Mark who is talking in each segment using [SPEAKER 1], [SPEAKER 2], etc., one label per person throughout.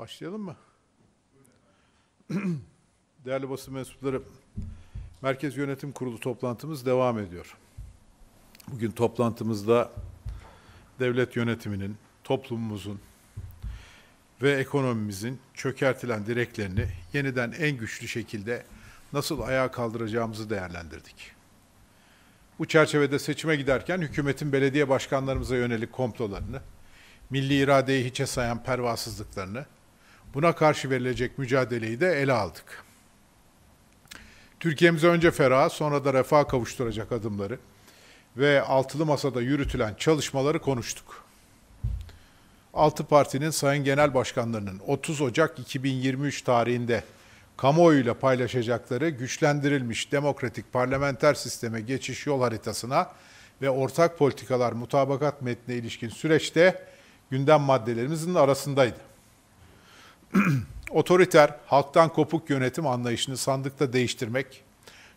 [SPEAKER 1] Başlayalım mı? Değerli basın mensupları, Merkez Yönetim Kurulu toplantımız devam ediyor. Bugün toplantımızda devlet yönetiminin, toplumumuzun ve ekonomimizin çökertilen direklerini yeniden en güçlü şekilde nasıl ayağa kaldıracağımızı değerlendirdik. Bu çerçevede seçime giderken hükümetin belediye başkanlarımıza yönelik komplolarını, milli iradeyi hiçe sayan pervasızlıklarını, Buna karşı verilecek mücadeleyi de ele aldık. Türkiye'mizi önce feraha sonra da refaha kavuşturacak adımları ve altılı masada yürütülen çalışmaları konuştuk. Altı partinin sayın genel başkanlarının 30 Ocak 2023 tarihinde kamuoyuyla paylaşacakları güçlendirilmiş demokratik parlamenter sisteme geçiş yol haritasına ve ortak politikalar mutabakat metnine ilişkin süreçte gündem maddelerimizin arasındaydı. otoriter, halktan kopuk yönetim anlayışını sandıkta değiştirmek,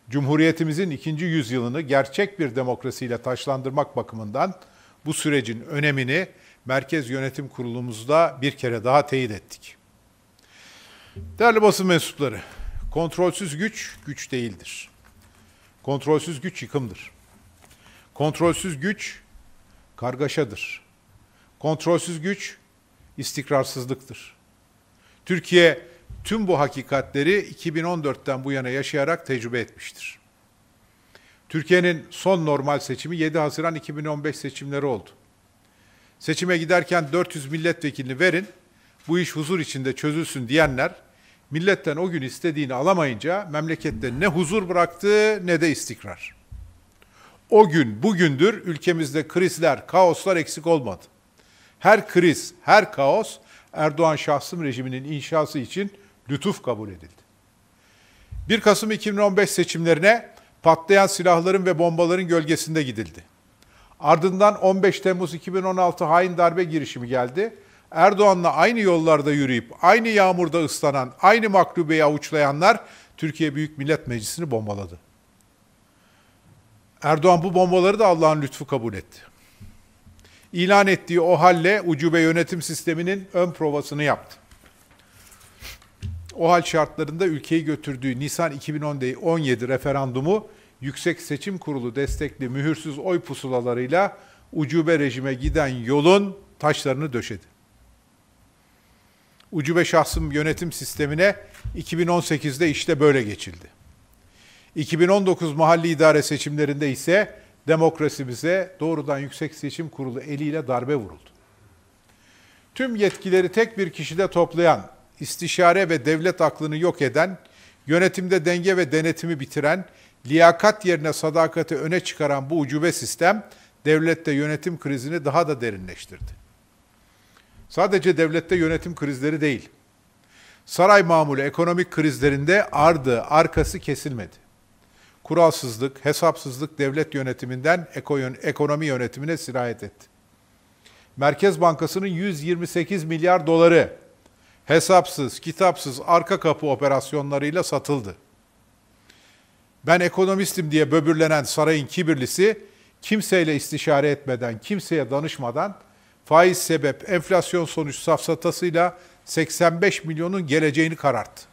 [SPEAKER 1] Cumhuriyetimizin ikinci yüzyılını gerçek bir demokrasiyle taşlandırmak bakımından bu sürecin önemini Merkez Yönetim Kurulumuzda bir kere daha teyit ettik. Değerli basın mensupları, kontrolsüz güç güç değildir. Kontrolsüz güç yıkımdır. Kontrolsüz güç kargaşadır. Kontrolsüz güç istikrarsızlıktır. Türkiye tüm bu hakikatleri 2014'ten bu yana yaşayarak tecrübe etmiştir. Türkiye'nin son normal seçimi 7 Haziran 2015 seçimleri oldu. Seçime giderken 400 milletvekilini verin, bu iş huzur içinde çözülsün diyenler, milletten o gün istediğini alamayınca memlekette ne huzur bıraktı ne de istikrar. O gün bugündür ülkemizde krizler, kaoslar eksik olmadı. Her kriz, her kaos Erdoğan şahsım rejiminin inşası için lütuf kabul edildi. 1 Kasım 2015 seçimlerine patlayan silahların ve bombaların gölgesinde gidildi. Ardından 15 Temmuz 2016 hain darbe girişimi geldi. Erdoğan'la aynı yollarda yürüyüp aynı yağmurda ıslanan, aynı maklubeyi avuçlayanlar Türkiye Büyük Millet Meclisi'ni bombaladı. Erdoğan bu bombaları da Allah'ın lütfu kabul etti ilan ettiği o halle ucube yönetim sisteminin ön provasını yaptı. O hal şartlarında ülkeyi götürdüğü Nisan 2017 referandumu Yüksek Seçim Kurulu destekli mühürsüz oy pusulalarıyla ucube rejime giden yolun taşlarını döşedi. Ucube şahsım yönetim sistemine 2018'de işte böyle geçildi. 2019 mahalli idare seçimlerinde ise demokrasimize doğrudan Yüksek Seçim Kurulu eliyle darbe vuruldu. Tüm yetkileri tek bir kişide toplayan, istişare ve devlet aklını yok eden, yönetimde denge ve denetimi bitiren, liyakat yerine sadakati öne çıkaran bu ucube sistem devlette yönetim krizini daha da derinleştirdi. Sadece devlette yönetim krizleri değil, saray mamulü ekonomik krizlerinde ardı arkası kesilmedi kuralsızlık, hesapsızlık devlet yönetiminden ekonomi yönetimine sirayet etti. Merkez Bankası'nın 128 milyar doları hesapsız, kitapsız arka kapı operasyonlarıyla satıldı. Ben ekonomistim diye böbürlenen sarayın kibirlisi kimseyle istişare etmeden, kimseye danışmadan faiz sebep, enflasyon sonuç safsatasıyla 85 milyonun geleceğini kararttı.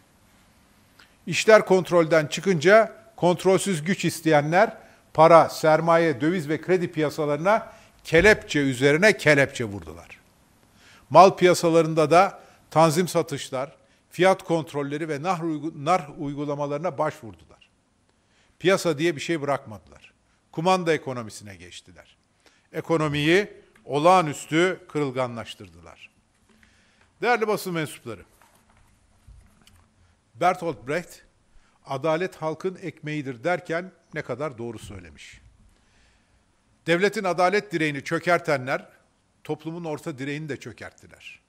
[SPEAKER 1] İşler kontrolden çıkınca Kontrolsüz güç isteyenler para, sermaye, döviz ve kredi piyasalarına kelepçe üzerine kelepçe vurdular. Mal piyasalarında da tanzim satışlar, fiyat kontrolleri ve nar, nar uygulamalarına başvurdular. Piyasa diye bir şey bırakmadılar. Kumanda ekonomisine geçtiler. Ekonomiyi olağanüstü kırılganlaştırdılar. Değerli basın mensupları, Bertolt Brecht adalet halkın ekmeğidir derken ne kadar doğru söylemiş. Devletin adalet direğini çökertenler toplumun orta direğini de çökerttiler.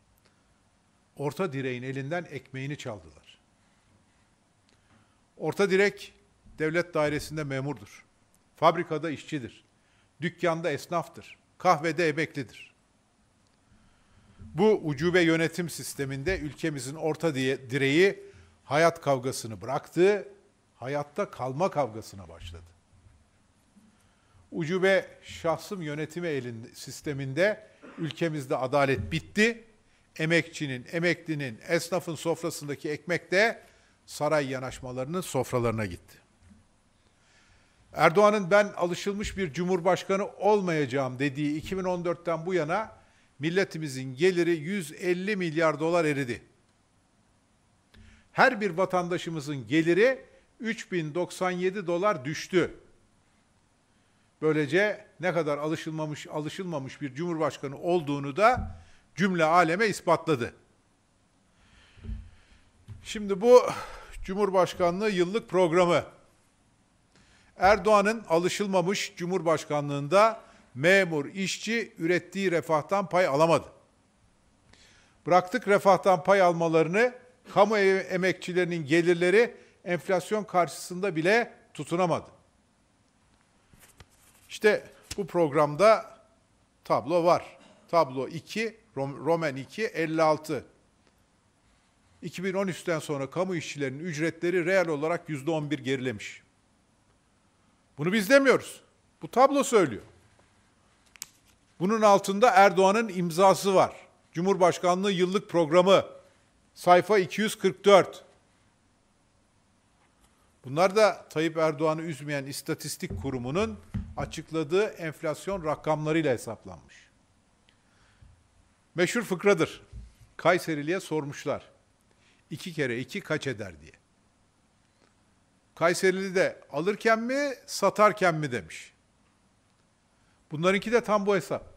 [SPEAKER 1] Orta direğin elinden ekmeğini çaldılar. Orta direk devlet dairesinde memurdur. Fabrikada işçidir. Dükkanda esnaftır. Kahvede emeklidir. Bu ucube yönetim sisteminde ülkemizin orta diye direği hayat kavgasını bıraktı, hayatta kalma kavgasına başladı. Ucube şahsım yönetimi elin sisteminde ülkemizde adalet bitti. Emekçinin, emeklinin, esnafın sofrasındaki ekmek de saray yanaşmalarının sofralarına gitti. Erdoğan'ın ben alışılmış bir cumhurbaşkanı olmayacağım dediği 2014'ten bu yana milletimizin geliri 150 milyar dolar eridi her bir vatandaşımızın geliri 3097 dolar düştü. Böylece ne kadar alışılmamış alışılmamış bir cumhurbaşkanı olduğunu da cümle aleme ispatladı. Şimdi bu Cumhurbaşkanlığı yıllık programı. Erdoğan'ın alışılmamış Cumhurbaşkanlığında memur, işçi ürettiği refahtan pay alamadı. Bıraktık refahtan pay almalarını kamu emekçilerinin gelirleri enflasyon karşısında bile tutunamadı. İşte bu programda tablo var. Tablo 2, Roman 2, 56. 2013'ten sonra kamu işçilerinin ücretleri reel olarak %11 gerilemiş. Bunu biz demiyoruz. Bu tablo söylüyor. Bunun altında Erdoğan'ın imzası var. Cumhurbaşkanlığı yıllık programı Sayfa 244. Bunlar da Tayyip Erdoğan'ı üzmeyen istatistik kurumunun açıkladığı enflasyon rakamlarıyla hesaplanmış. Meşhur fıkradır. Kayserili'ye sormuşlar. İki kere iki kaç eder diye. Kayserili de alırken mi satarken mi demiş. Bunlarınki de tam bu hesap.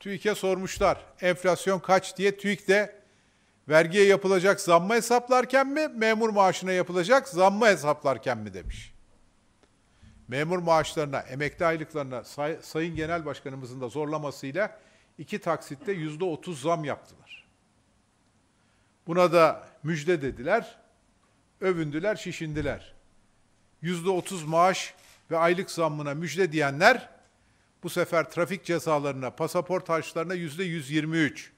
[SPEAKER 1] TÜİK'e sormuşlar enflasyon kaç diye. TÜİK de Vergiye yapılacak zamma hesaplarken mi, memur maaşına yapılacak zamma hesaplarken mi demiş. Memur maaşlarına, emekli aylıklarına say, Sayın Genel Başkanımızın da zorlamasıyla iki taksitte yüzde otuz zam yaptılar. Buna da müjde dediler, övündüler, şişindiler. Yüzde otuz maaş ve aylık zammına müjde diyenler bu sefer trafik cezalarına, pasaport harçlarına yüzde yüz yirmi üç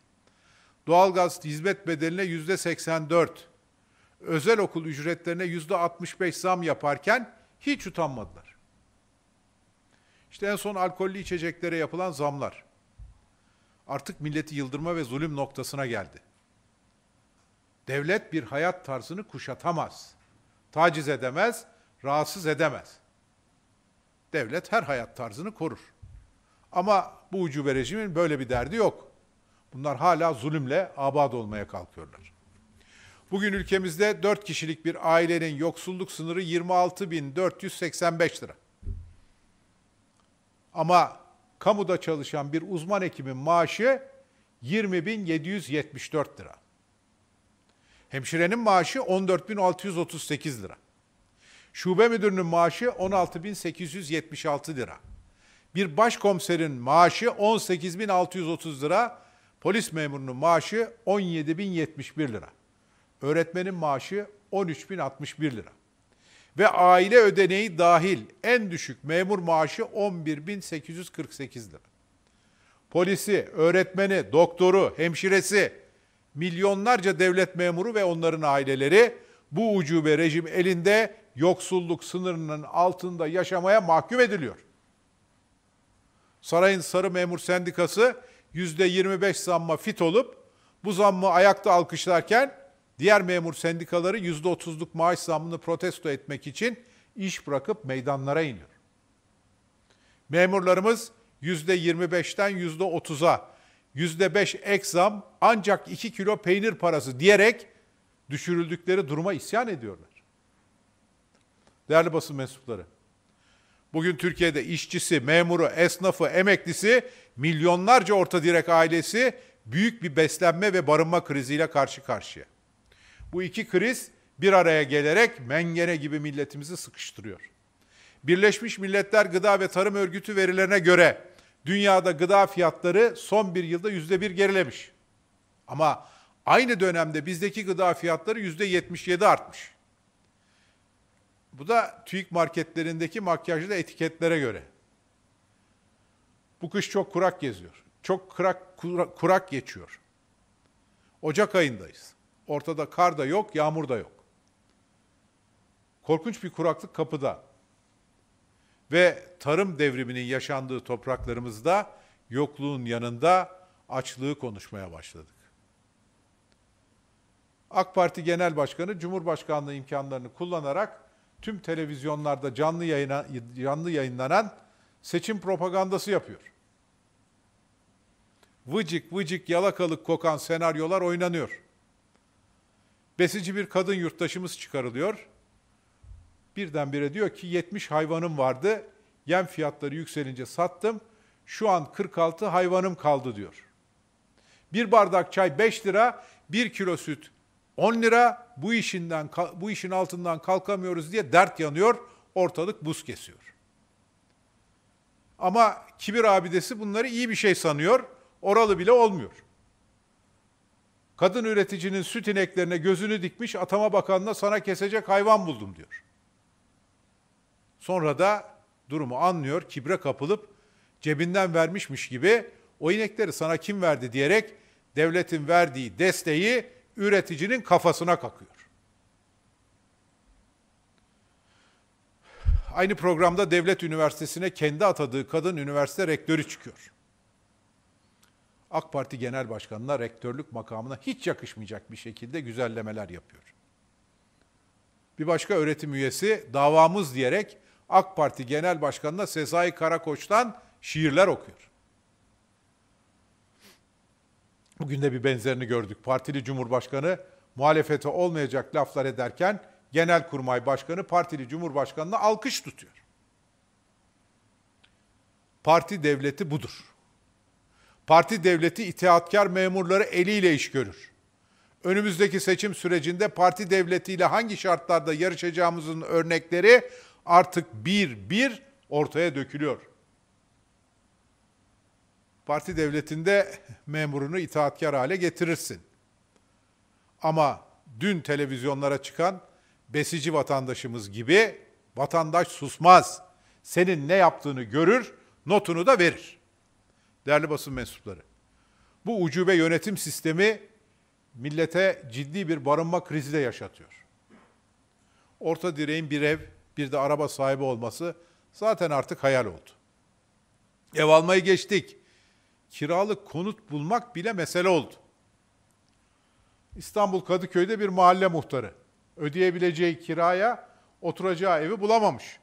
[SPEAKER 1] doğalgaz hizmet bedeline yüzde 84, özel okul ücretlerine yüzde 65 zam yaparken hiç utanmadılar. İşte en son alkollü içeceklere yapılan zamlar. Artık milleti yıldırma ve zulüm noktasına geldi. Devlet bir hayat tarzını kuşatamaz. Taciz edemez, rahatsız edemez. Devlet her hayat tarzını korur. Ama bu ucube rejimin böyle bir derdi yok. Bunlar hala zulümle abad olmaya kalkıyorlar. Bugün ülkemizde 4 kişilik bir ailenin yoksulluk sınırı 26.485 lira. Ama kamuda çalışan bir uzman hekimin maaşı 20.774 lira. Hemşirenin maaşı 14.638 lira. Şube müdürünün maaşı 16.876 lira. Bir başkomiserin maaşı 18.630 lira. Polis memurunun maaşı 17.071 lira. Öğretmenin maaşı 13.061 lira. Ve aile ödeneği dahil en düşük memur maaşı 11.848 lira. Polisi, öğretmeni, doktoru, hemşiresi, milyonlarca devlet memuru ve onların aileleri bu ucube rejim elinde yoksulluk sınırının altında yaşamaya mahkum ediliyor. Sarayın Sarı Memur Sendikası %25 zamma fit olup bu zammı ayakta alkışlarken diğer memur sendikaları %30'luk maaş zammını protesto etmek için iş bırakıp meydanlara iniyor. Memurlarımız %25'ten %30'a %5 ek zam ancak 2 kilo peynir parası diyerek düşürüldükleri duruma isyan ediyorlar. Değerli basın mensupları, Bugün Türkiye'de işçisi, memuru, esnafı, emeklisi, milyonlarca orta direk ailesi büyük bir beslenme ve barınma kriziyle karşı karşıya. Bu iki kriz bir araya gelerek mengene gibi milletimizi sıkıştırıyor. Birleşmiş Milletler Gıda ve Tarım Örgütü verilerine göre dünyada gıda fiyatları son bir yılda yüzde bir gerilemiş. Ama aynı dönemde bizdeki gıda fiyatları yüzde yetmiş yedi artmış. Bu da TÜİK marketlerindeki makyajlı etiketlere göre. Bu kış çok kurak geziyor. Çok kurak, kurak, kurak geçiyor. Ocak ayındayız. Ortada kar da yok, yağmur da yok. Korkunç bir kuraklık kapıda. Ve tarım devriminin yaşandığı topraklarımızda yokluğun yanında açlığı konuşmaya başladık. AK Parti Genel Başkanı Cumhurbaşkanlığı imkanlarını kullanarak tüm televizyonlarda canlı yayına, canlı yayınlanan seçim propagandası yapıyor. Vıcık vıcık yalakalık kokan senaryolar oynanıyor. Besici bir kadın yurttaşımız çıkarılıyor. Birdenbire diyor ki 70 hayvanım vardı. Yem fiyatları yükselince sattım. Şu an 46 hayvanım kaldı diyor. Bir bardak çay 5 lira, 1 kilo süt 10 lira bu işinden bu işin altından kalkamıyoruz diye dert yanıyor, ortalık buz kesiyor. Ama kibir abidesi bunları iyi bir şey sanıyor, oralı bile olmuyor. Kadın üreticinin süt ineklerine gözünü dikmiş, atama bakanına sana kesecek hayvan buldum diyor. Sonra da durumu anlıyor, kibre kapılıp cebinden vermişmiş gibi o inekleri sana kim verdi diyerek devletin verdiği desteği üreticinin kafasına kakıyor. Aynı programda devlet üniversitesine kendi atadığı kadın üniversite rektörü çıkıyor. AK Parti Genel Başkanı'na rektörlük makamına hiç yakışmayacak bir şekilde güzellemeler yapıyor. Bir başka öğretim üyesi davamız diyerek AK Parti Genel Başkanı'na Sezai Karakoç'tan şiirler okuyor. Bugün de bir benzerini gördük. Partili Cumhurbaşkanı muhalefete olmayacak laflar ederken genel kurmay Başkanı partili Cumhurbaşkanı'na alkış tutuyor. Parti devleti budur. Parti devleti itaatkar memurları eliyle iş görür. Önümüzdeki seçim sürecinde parti devletiyle hangi şartlarda yarışacağımızın örnekleri artık bir bir ortaya dökülüyor.'' Parti devletinde memurunu itaatkar hale getirirsin. Ama dün televizyonlara çıkan besici vatandaşımız gibi vatandaş susmaz. Senin ne yaptığını görür, notunu da verir. Değerli basın mensupları, bu ucube yönetim sistemi millete ciddi bir barınma krizi de yaşatıyor. Orta direğin bir ev, bir de araba sahibi olması zaten artık hayal oldu. Ev almayı geçtik kiralık konut bulmak bile mesele oldu. İstanbul Kadıköy'de bir mahalle muhtarı ödeyebileceği kiraya oturacağı evi bulamamış.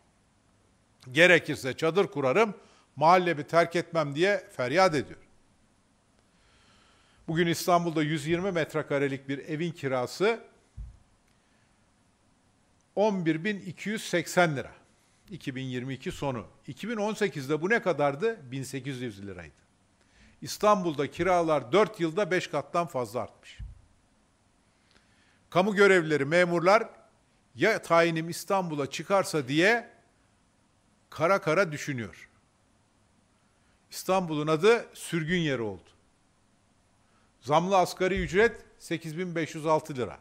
[SPEAKER 1] Gerekirse çadır kurarım, mahallemi terk etmem diye feryat ediyor. Bugün İstanbul'da 120 metrekarelik bir evin kirası 11.280 lira. 2022 sonu. 2018'de bu ne kadardı? 1800 liraydı. İstanbul'da kiralar 4 yılda 5 kattan fazla artmış. Kamu görevlileri, memurlar ya tayinim İstanbul'a çıkarsa diye kara kara düşünüyor. İstanbul'un adı sürgün yeri oldu. Zamlı asgari ücret 8506 lira.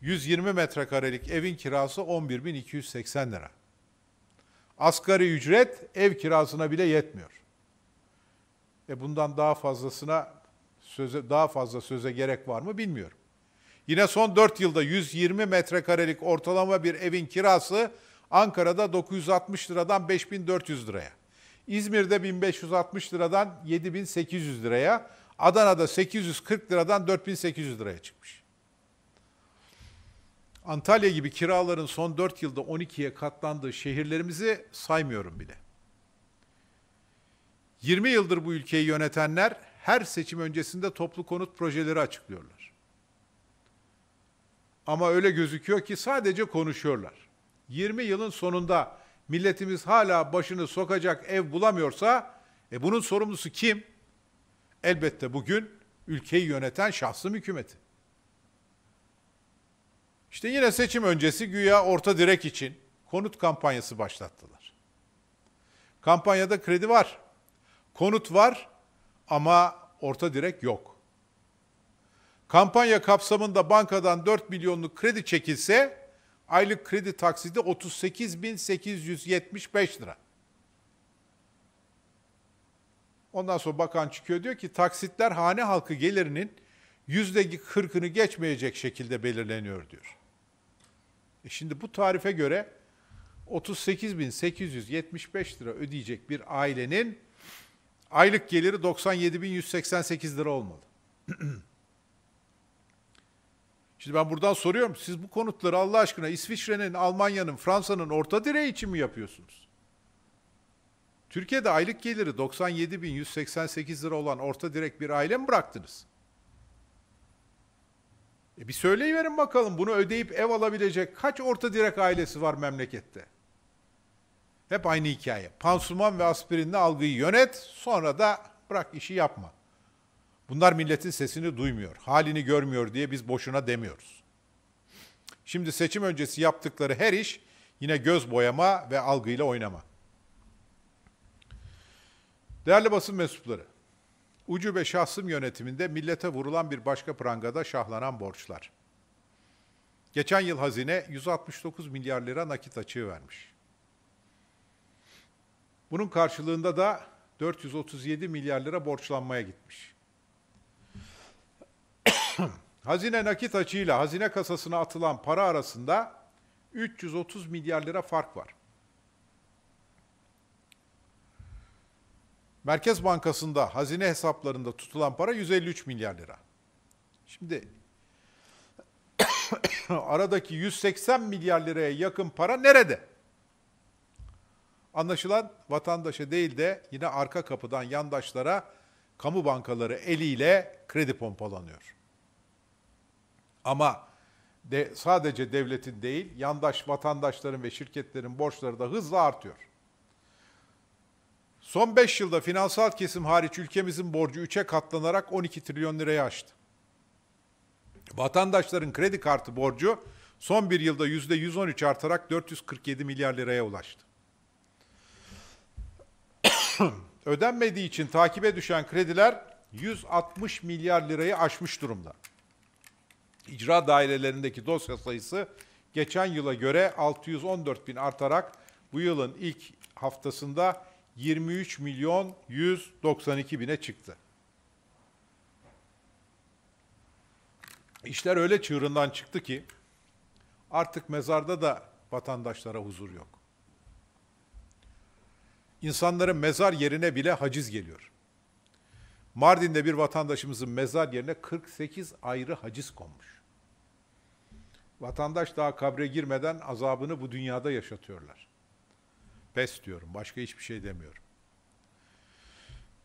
[SPEAKER 1] 120 metrekarelik evin kirası 11280 lira. Asgari ücret ev kirasına bile yetmiyor. E bundan daha fazlasına söze, daha fazla söze gerek var mı bilmiyorum. Yine son 4 yılda 120 metrekarelik ortalama bir evin kirası Ankara'da 960 liradan 5400 liraya. İzmir'de 1560 liradan 7800 liraya, Adana'da 840 liradan 4800 liraya çıkmış. Antalya gibi kiraların son 4 yılda 12'ye katlandığı şehirlerimizi saymıyorum bile. 20 yıldır bu ülkeyi yönetenler her seçim öncesinde toplu konut projeleri açıklıyorlar. Ama öyle gözüküyor ki sadece konuşuyorlar. 20 yılın sonunda milletimiz hala başını sokacak ev bulamıyorsa e bunun sorumlusu kim? Elbette bugün ülkeyi yöneten şahsım hükümeti. İşte yine seçim öncesi güya orta direk için konut kampanyası başlattılar. Kampanyada kredi var. Konut var ama orta direk yok. Kampanya kapsamında bankadan 4 milyonluk kredi çekilse aylık kredi taksidi 38.875 lira. Ondan sonra bakan çıkıyor diyor ki taksitler hane halkı gelirinin yüzde kırkını geçmeyecek şekilde belirleniyor diyor. E şimdi bu tarife göre 38.875 lira ödeyecek bir ailenin Aylık geliri 97.188 lira olmalı. Şimdi ben buradan soruyorum. Siz bu konutları Allah aşkına İsviçre'nin, Almanya'nın, Fransa'nın orta direği için mi yapıyorsunuz? Türkiye'de aylık geliri 97.188 lira olan orta direk bir aile mi bıraktınız? E bir söyleyiverin bakalım bunu ödeyip ev alabilecek kaç orta direk ailesi var memlekette? Hep aynı hikaye. Pansuman ve aspirinle algıyı yönet, sonra da bırak işi yapma. Bunlar milletin sesini duymuyor, halini görmüyor diye biz boşuna demiyoruz. Şimdi seçim öncesi yaptıkları her iş yine göz boyama ve algıyla oynama. Değerli basın mensupları, ve şahsım yönetiminde millete vurulan bir başka prangada şahlanan borçlar. Geçen yıl hazine 169 milyar lira nakit açığı vermiş. Bunun karşılığında da 437 milyar lira borçlanmaya gitmiş. hazine nakit açığıyla hazine kasasına atılan para arasında 330 milyar lira fark var. Merkez Bankası'nda hazine hesaplarında tutulan para 153 milyar lira. Şimdi aradaki 180 milyar liraya yakın para nerede? Anlaşılan vatandaşa değil de yine arka kapıdan yandaşlara kamu bankaları eliyle kredi pompalanıyor. Ama de sadece devletin değil, yandaş vatandaşların ve şirketlerin borçları da hızla artıyor. Son 5 yılda finansal kesim hariç ülkemizin borcu 3'e katlanarak 12 trilyon lirayı aştı. Vatandaşların kredi kartı borcu son bir yılda %113 artarak 447 milyar liraya ulaştı. ödenmediği için takibe düşen krediler 160 milyar lirayı aşmış durumda. İcra dairelerindeki dosya sayısı geçen yıla göre 614 bin artarak bu yılın ilk haftasında 23 milyon 192 bine çıktı. İşler öyle çığırından çıktı ki artık mezarda da vatandaşlara huzur yok. İnsanların mezar yerine bile haciz geliyor. Mardin'de bir vatandaşımızın mezar yerine 48 ayrı haciz konmuş. Vatandaş daha kabre girmeden azabını bu dünyada yaşatıyorlar. Pes diyorum, başka hiçbir şey demiyorum.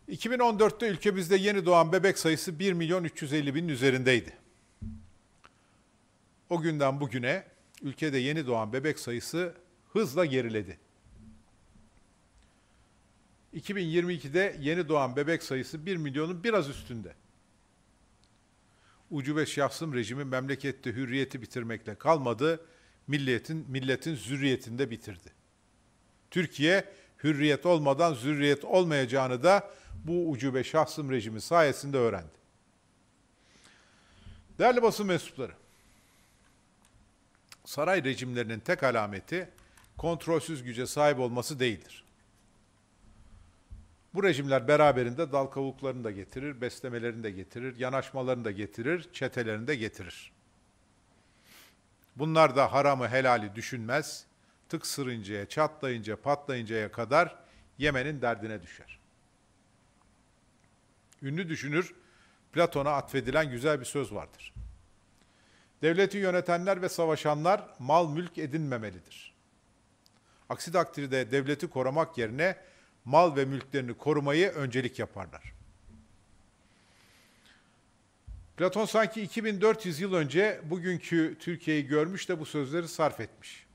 [SPEAKER 1] 2014'te ülkemizde yeni doğan bebek sayısı 1 milyon 350 binin üzerindeydi. O günden bugüne ülkede yeni doğan bebek sayısı hızla geriledi. 2022'de yeni doğan bebek sayısı 1 milyonun biraz üstünde. Ucube şahsım rejimi memlekette hürriyeti bitirmekle kalmadı, milletin milletin zürriyetinde bitirdi. Türkiye hürriyet olmadan zürriyet olmayacağını da bu ucube şahsım rejimi sayesinde öğrendi. Değerli basın mensupları, saray rejimlerinin tek alameti kontrolsüz güce sahip olması değildir. Bu rejimler beraberinde dal kavuklarını da getirir, beslemelerini de getirir, yanaşmalarını da getirir, çetelerini de getirir. Bunlar da haramı helali düşünmez, tıksırıncaya, çatlayınca, patlayıncaya kadar Yemen'in derdine düşer. Ünlü düşünür, Platon'a atfedilen güzel bir söz vardır. Devleti yönetenler ve savaşanlar mal mülk edinmemelidir. Aksi takdirde devleti korumak yerine mal ve mülklerini korumayı öncelik yaparlar. Platon sanki 2400 yıl önce bugünkü Türkiye'yi görmüş de bu sözleri sarf etmiş.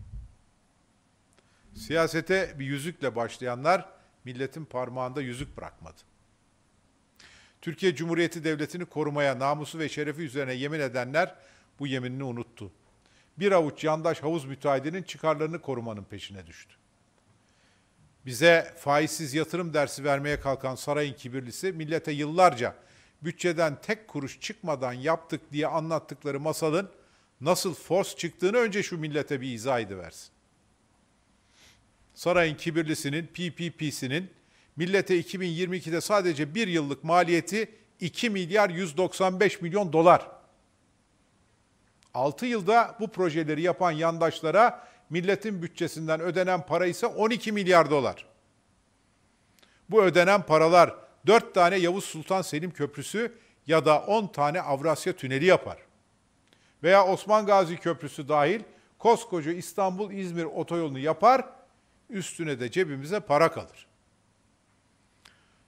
[SPEAKER 1] Siyasete bir yüzükle başlayanlar milletin parmağında yüzük bırakmadı. Türkiye Cumhuriyeti Devleti'ni korumaya, namusu ve şerefi üzerine yemin edenler bu yeminini unuttu. Bir avuç yandaş havuz müteahhidinin çıkarlarını korumanın peşine düştü bize faizsiz yatırım dersi vermeye kalkan sarayın kibirlisi millete yıllarca bütçeden tek kuruş çıkmadan yaptık diye anlattıkları masalın nasıl fos çıktığını önce şu millete bir izah ediversin. Sarayın kibirlisinin, PPP'sinin millete 2022'de sadece bir yıllık maliyeti 2 milyar 195 milyon dolar. 6 yılda bu projeleri yapan yandaşlara milletin bütçesinden ödenen para ise 12 milyar dolar. Bu ödenen paralar 4 tane Yavuz Sultan Selim Köprüsü ya da 10 tane Avrasya Tüneli yapar. Veya Osman Gazi Köprüsü dahil koskoca İstanbul-İzmir otoyolunu yapar, üstüne de cebimize para kalır.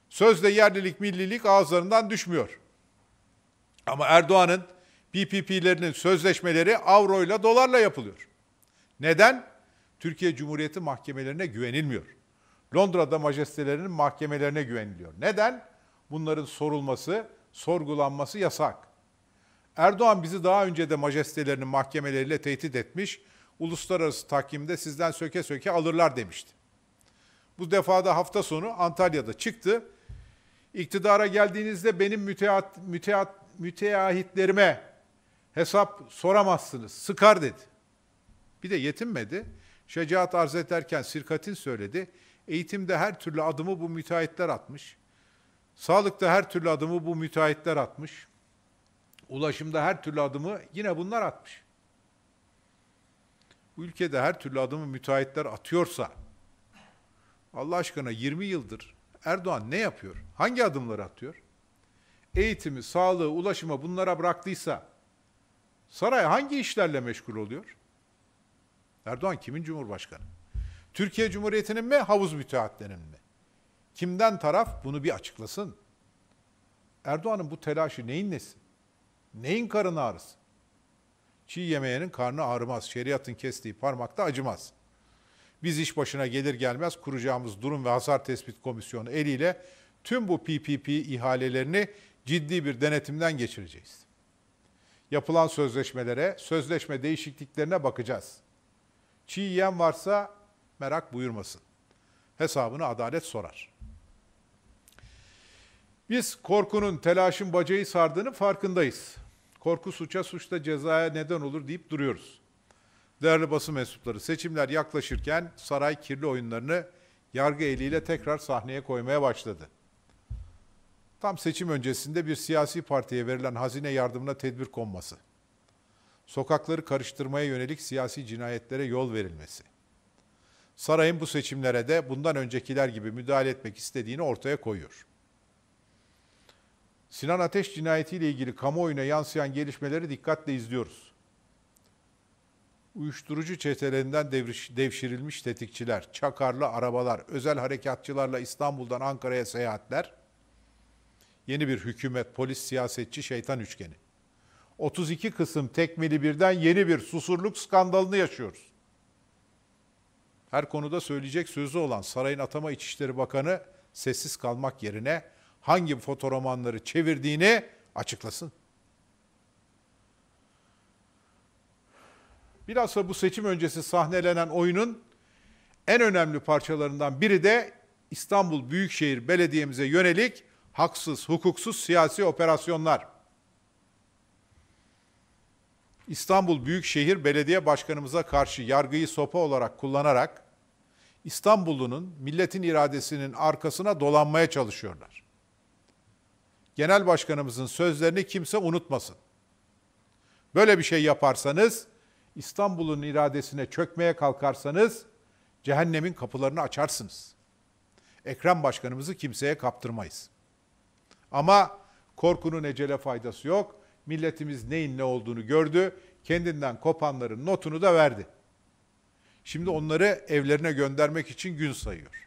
[SPEAKER 1] Sözde yerlilik, millilik ağızlarından düşmüyor. Ama Erdoğan'ın PPP'lerinin sözleşmeleri avroyla, dolarla yapılıyor. Neden? Türkiye Cumhuriyeti mahkemelerine güvenilmiyor. Londra'da majestelerinin mahkemelerine güveniliyor. Neden? Bunların sorulması, sorgulanması yasak. Erdoğan bizi daha önce de majestelerinin mahkemeleriyle tehdit etmiş, uluslararası takvimde sizden söke söke alırlar demişti. Bu defada hafta sonu Antalya'da çıktı. İktidara geldiğinizde benim müteat, müteat, müteahhitlerime hesap soramazsınız, sıkar dedi. Bir de yetinmedi. Şecaat arz ederken Sirkatin söyledi. Eğitimde her türlü adımı bu müteahhitler atmış. Sağlıkta her türlü adımı bu müteahhitler atmış. Ulaşımda her türlü adımı yine bunlar atmış. ülkede her türlü adımı müteahhitler atıyorsa Allah aşkına 20 yıldır Erdoğan ne yapıyor? Hangi adımları atıyor? Eğitimi, sağlığı, ulaşıma bunlara bıraktıysa saray hangi işlerle meşgul oluyor? Erdoğan kimin cumhurbaşkanı? Türkiye Cumhuriyeti'nin mi, havuz müteahhitlerinin mi? Kimden taraf bunu bir açıklasın. Erdoğan'ın bu telaşı neyin nesi? Neyin karın ağrısı? Çiğ yemeğinin karnı ağrımaz, şeriatın kestiği parmakta acımaz. Biz iş başına gelir gelmez kuracağımız durum ve hasar tespit komisyonu eliyle tüm bu PPP ihalelerini ciddi bir denetimden geçireceğiz. Yapılan sözleşmelere, sözleşme değişikliklerine bakacağız.'' Çiğ yiyen varsa merak buyurmasın. Hesabını adalet sorar. Biz korkunun, telaşın bacayı sardığını farkındayız. Korku suça, suçta cezaya neden olur deyip duruyoruz. Değerli basın mensupları, seçimler yaklaşırken saray kirli oyunlarını yargı eliyle tekrar sahneye koymaya başladı. Tam seçim öncesinde bir siyasi partiye verilen hazine yardımına tedbir konması sokakları karıştırmaya yönelik siyasi cinayetlere yol verilmesi. Sarayın bu seçimlere de bundan öncekiler gibi müdahale etmek istediğini ortaya koyuyor. Sinan Ateş cinayetiyle ilgili kamuoyuna yansıyan gelişmeleri dikkatle izliyoruz. Uyuşturucu çetelerinden devriş, devşirilmiş tetikçiler, çakarlı arabalar, özel harekatçılarla İstanbul'dan Ankara'ya seyahatler, yeni bir hükümet, polis, siyasetçi, şeytan üçgeni. 32 kısım tekmili birden yeni bir susurluk skandalını yaşıyoruz. Her konuda söyleyecek sözü olan sarayın atama İçişleri Bakanı sessiz kalmak yerine hangi fotoromanları çevirdiğini açıklasın. Bilhassa bu seçim öncesi sahnelenen oyunun en önemli parçalarından biri de İstanbul Büyükşehir Belediye'mize yönelik haksız, hukuksuz siyasi operasyonlar. İstanbul Büyükşehir Belediye Başkanımıza karşı yargıyı sopa olarak kullanarak İstanbul'unun milletin iradesinin arkasına dolanmaya çalışıyorlar. Genel Başkanımızın sözlerini kimse unutmasın. Böyle bir şey yaparsanız, İstanbul'un iradesine çökmeye kalkarsanız cehennemin kapılarını açarsınız. Ekrem Başkanımızı kimseye kaptırmayız. Ama korkunun ecele faydası yok. Milletimiz neyin ne olduğunu gördü. Kendinden kopanların notunu da verdi. Şimdi onları evlerine göndermek için gün sayıyor.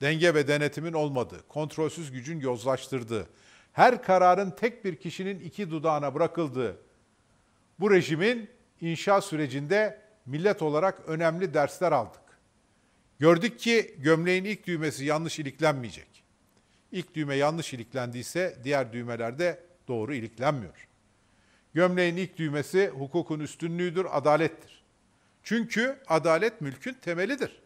[SPEAKER 1] Denge ve denetimin olmadığı, kontrolsüz gücün yozlaştırdığı, her kararın tek bir kişinin iki dudağına bırakıldığı bu rejimin inşa sürecinde millet olarak önemli dersler aldık. Gördük ki gömleğin ilk düğmesi yanlış iliklenmeyecek. İlk düğme yanlış iliklendiyse diğer düğmelerde doğru iliklenmiyor. Gömleğin ilk düğmesi hukukun üstünlüğüdür, adalettir. Çünkü adalet mülkün temelidir.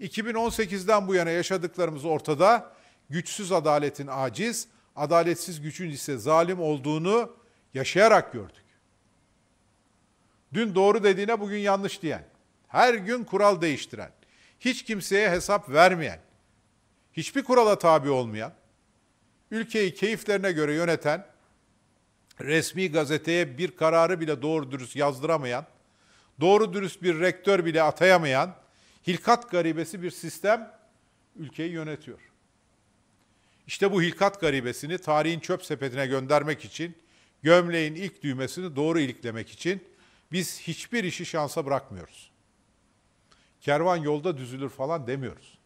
[SPEAKER 1] 2018'den bu yana yaşadıklarımız ortada. Güçsüz adaletin aciz, adaletsiz gücün ise zalim olduğunu yaşayarak gördük. Dün doğru dediğine bugün yanlış diyen, her gün kural değiştiren, hiç kimseye hesap vermeyen, hiçbir kurala tabi olmayan, ülkeyi keyiflerine göre yöneten, resmi gazeteye bir kararı bile doğru dürüst yazdıramayan, doğru dürüst bir rektör bile atayamayan, hilkat garibesi bir sistem ülkeyi yönetiyor. İşte bu hilkat garibesini tarihin çöp sepetine göndermek için, gömleğin ilk düğmesini doğru iliklemek için biz hiçbir işi şansa bırakmıyoruz. Kervan yolda düzülür falan demiyoruz.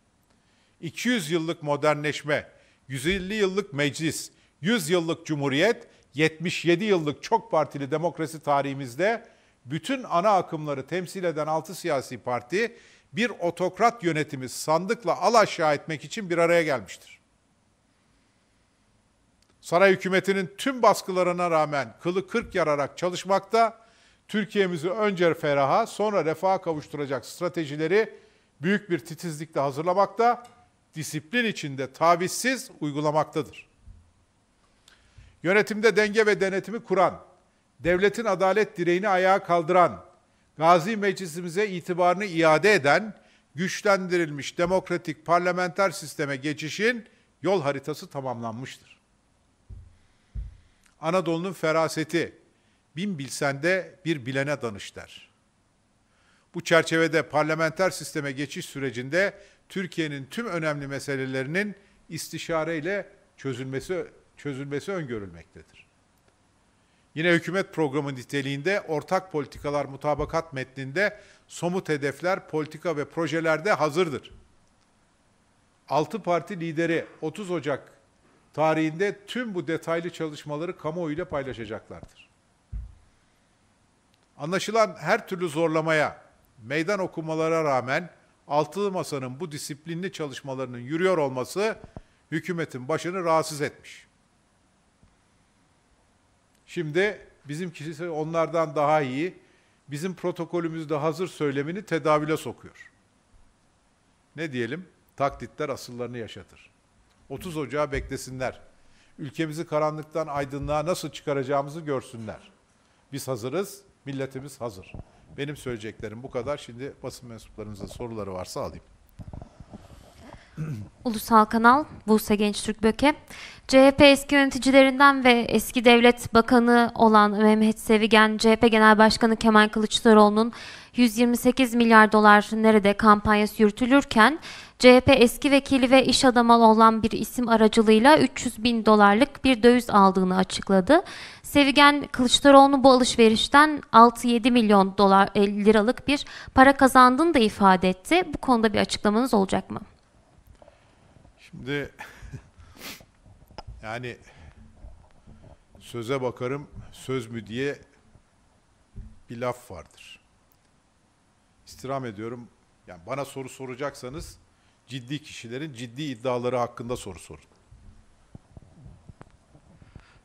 [SPEAKER 1] 200 yıllık modernleşme, 150 yıllık meclis, 100 yıllık cumhuriyet 77 yıllık çok partili demokrasi tarihimizde bütün ana akımları temsil eden 6 siyasi parti bir otokrat yönetimi sandıkla al aşağı etmek için bir araya gelmiştir. Saray hükümetinin tüm baskılarına rağmen kılı kırk yararak çalışmakta, Türkiye'mizi önce feraha sonra refaha kavuşturacak stratejileri büyük bir titizlikle hazırlamakta, disiplin içinde tavizsiz uygulamaktadır. Yönetimde denge ve denetimi kuran, devletin adalet direğini ayağa kaldıran, Gazi Meclisimize itibarını iade eden, güçlendirilmiş demokratik parlamenter sisteme geçişin yol haritası tamamlanmıştır. Anadolu'nun feraseti, bin bilsende bir bilene danış der. Bu çerçevede parlamenter sisteme geçiş sürecinde Türkiye'nin tüm önemli meselelerinin istişareyle çözülmesi çözülmesi öngörülmektedir. Yine hükümet programı niteliğinde ortak politikalar mutabakat metninde somut hedefler, politika ve projelerde hazırdır. Altı parti lideri 30 Ocak tarihinde tüm bu detaylı çalışmaları kamuoyuyla paylaşacaklardır. Anlaşılan her türlü zorlamaya, meydan okumalara rağmen Altılı Masa'nın bu disiplinli çalışmalarının yürüyor olması hükümetin başını rahatsız etmiş. Şimdi bizimkisi onlardan daha iyi, bizim protokolümüzde hazır söylemini tedavüle sokuyor. Ne diyelim? Taklitler asıllarını yaşatır. 30 Ocağı beklesinler. Ülkemizi karanlıktan aydınlığa nasıl çıkaracağımızı görsünler. Biz hazırız, milletimiz hazır. Benim söyleyeceklerim bu kadar. Şimdi basın mensuplarımızın soruları varsa alayım.
[SPEAKER 2] Ulusal Kanal, Buse Genç Türk Böke. CHP eski yöneticilerinden ve eski devlet bakanı olan Mehmet Sevigen, CHP Genel Başkanı Kemal Kılıçdaroğlu'nun 128 milyar dolar nerede kampanyası yürütülürken CHP eski vekili ve iş adamı olan bir isim aracılığıyla 300 bin dolarlık bir döviz aldığını açıkladı. Sevigen Kılıçdaroğlu bu alışverişten 6-7 milyon dolar liralık bir para kazandığını da ifade etti. Bu konuda bir açıklamanız olacak mı?
[SPEAKER 1] Şimdi yani söze bakarım söz mü diye bir laf vardır. İstirham ediyorum. Yani bana soru soracaksanız ciddi kişilerin ciddi iddiaları hakkında soru sorun.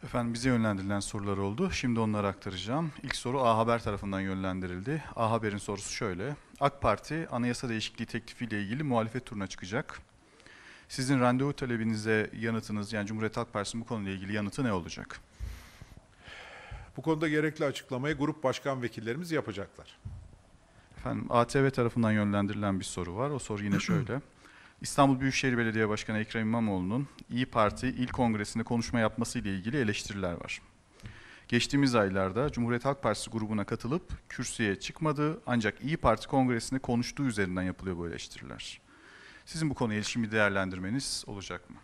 [SPEAKER 2] Efendim bize yönlendirilen sorular oldu. Şimdi onları aktaracağım. İlk soru A Haber tarafından yönlendirildi. A Haber'in sorusu şöyle. AK Parti anayasa değişikliği teklifiyle ilgili muhalefet turuna çıkacak. Sizin randevu talebinize yanıtınız yani Cumhuriyet Halk Partisi'nin bu konuyla ilgili yanıtı ne olacak?
[SPEAKER 1] Bu konuda gerekli açıklamayı grup başkan vekillerimiz yapacaklar.
[SPEAKER 2] Efendim ATV tarafından yönlendirilen bir soru var. O soru yine şöyle. İstanbul Büyükşehir Belediye Başkanı Ekrem İmamoğlu'nun İyi Parti İl Kongresi'nde konuşma yapması ile ilgili eleştiriler var. Geçtiğimiz aylarda Cumhuriyet Halk Partisi grubuna katılıp kürsüye çıkmadı ancak İyi Parti Kongresi'nde konuştuğu üzerinden yapılıyor bu eleştiriler. Sizin bu konuya ilişkin bir değerlendirmeniz olacak mı?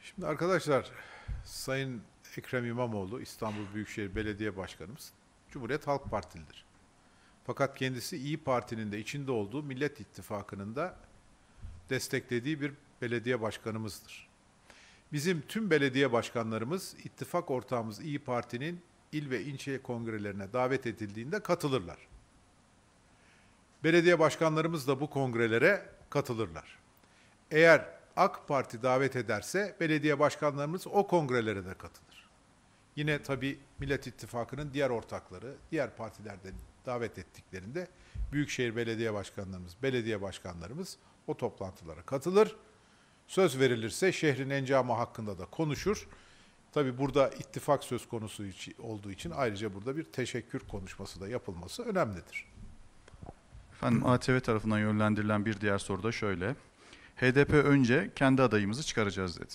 [SPEAKER 1] Şimdi arkadaşlar, Sayın Ekrem İmamoğlu İstanbul Büyükşehir Belediye Başkanımız Cumhuriyet Halk Partilidir. Fakat kendisi İyi Parti'nin de içinde olduğu Millet İttifakı'nın da desteklediği bir belediye başkanımızdır. Bizim tüm belediye başkanlarımız ittifak ortağımız İyi Parti'nin il ve ilçe kongrelerine davet edildiğinde katılırlar. Belediye başkanlarımız da bu kongrelere katılırlar. Eğer AK Parti davet ederse belediye başkanlarımız o kongrelere de katılır. Yine tabi Millet İttifakı'nın diğer ortakları, diğer partilerden davet ettiklerinde büyükşehir belediye başkanlarımız, belediye başkanlarımız o toplantılara katılır. Söz verilirse şehrin encamı hakkında da konuşur. Tabi burada ittifak söz konusu olduğu için ayrıca burada bir teşekkür konuşması da yapılması önemlidir.
[SPEAKER 2] Efendim ATV tarafından yönlendirilen bir diğer soru da şöyle. HDP önce kendi adayımızı çıkaracağız dedi.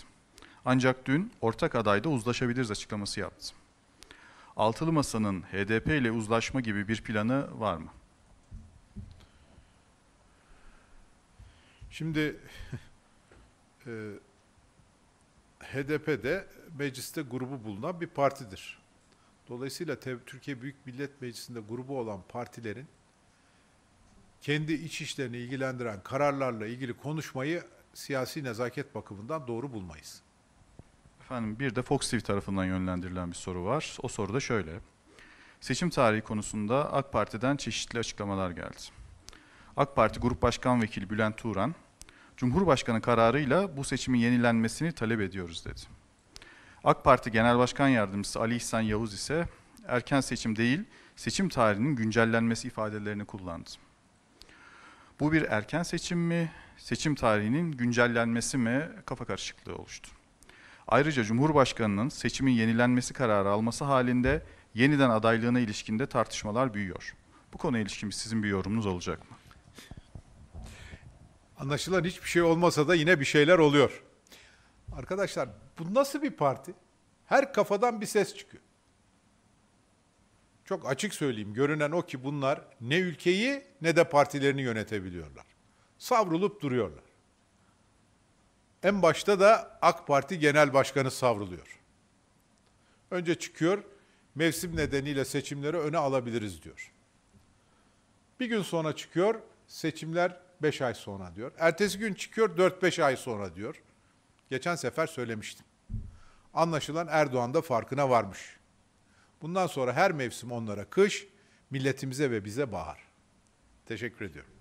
[SPEAKER 2] Ancak dün ortak adayda uzlaşabiliriz açıklaması yaptı. Altılı Masa'nın HDP ile uzlaşma gibi bir planı var mı? Şimdi
[SPEAKER 1] e, HDP'de mecliste grubu bulunan bir partidir. Dolayısıyla Türkiye Büyük Millet Meclisi'nde grubu olan partilerin kendi iç işlerini ilgilendiren kararlarla ilgili konuşmayı siyasi nezaket bakımından doğru bulmayız.
[SPEAKER 2] Efendim bir de Fox TV tarafından yönlendirilen bir soru var. O soru da şöyle. Seçim tarihi konusunda AK Parti'den çeşitli açıklamalar geldi. AK Parti Grup Başkan Vekili Bülent Turan, Cumhurbaşkanı kararıyla bu seçimin yenilenmesini talep ediyoruz dedi. AK Parti Genel Başkan Yardımcısı Ali İhsan Yavuz ise erken seçim değil, seçim tarihinin güncellenmesi ifadelerini kullandı. Bu bir erken seçim mi, seçim tarihinin güncellenmesi mi kafa karışıklığı oluştu. Ayrıca Cumhurbaşkanı'nın seçimin yenilenmesi kararı alması halinde yeniden adaylığına ilişkinde tartışmalar büyüyor. Bu konuya ilişkin sizin bir yorumunuz olacak mı? Anlaşılan hiçbir şey olmasa da yine bir şeyler oluyor.
[SPEAKER 1] Arkadaşlar bu nasıl bir parti? Her kafadan bir ses çıkıyor. Çok açık söyleyeyim. Görünen o ki bunlar ne ülkeyi ne de partilerini yönetebiliyorlar. Savrulup duruyorlar. En başta da AK Parti Genel Başkanı savruluyor. Önce çıkıyor, mevsim nedeniyle seçimleri öne alabiliriz diyor. Bir gün sonra çıkıyor, seçimler 5 ay sonra diyor. Ertesi gün çıkıyor, 4-5 ay sonra diyor. Geçen sefer söylemiştim. Anlaşılan Erdoğan da farkına varmış. Bundan sonra her mevsim onlara kış, milletimize ve bize bahar. Teşekkür ediyorum.